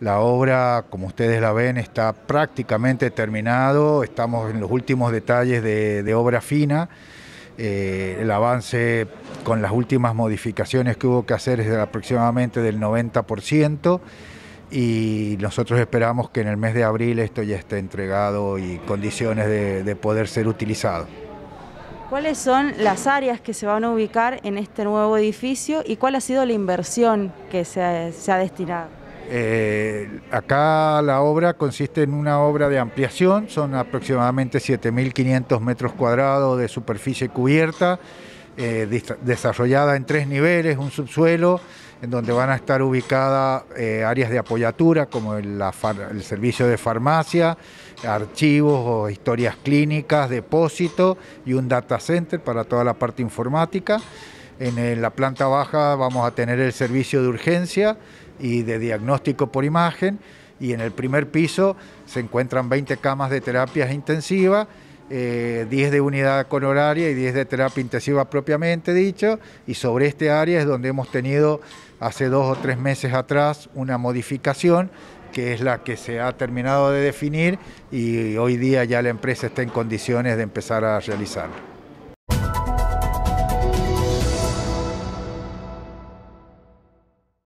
La obra, como ustedes la ven, está prácticamente terminado, estamos en los últimos detalles de, obra fina. Eh, el avance con las últimas modificaciones que hubo que hacer es aproximadamente del 90% y nosotros esperamos que en el mes de abril esto ya esté entregado y condiciones de, poder ser utilizado. ¿Cuáles son las áreas que se van a ubicar en este nuevo edificio y cuál ha sido la inversión que se ha destinado? Eh, acá la obra consiste en una obra de ampliación, son aproximadamente 7.500 metros cuadrados de superficie cubierta, eh, desarrollada en tres niveles, un subsuelo, en donde van a estar ubicadas eh, áreas de apoyatura como el, el servicio de farmacia, archivos o historias clínicas, depósito y un data center para toda la parte informática. En la planta baja vamos a tener el servicio de urgencia y de diagnóstico por imagen y en el primer piso se encuentran 20 camas de terapias intensivas, 10 eh, de unidad con y 10 de terapia intensiva propiamente dicho y sobre este área es donde hemos tenido hace dos o tres meses atrás una modificación que es la que se ha terminado de definir y hoy día ya la empresa está en condiciones de empezar a realizarla.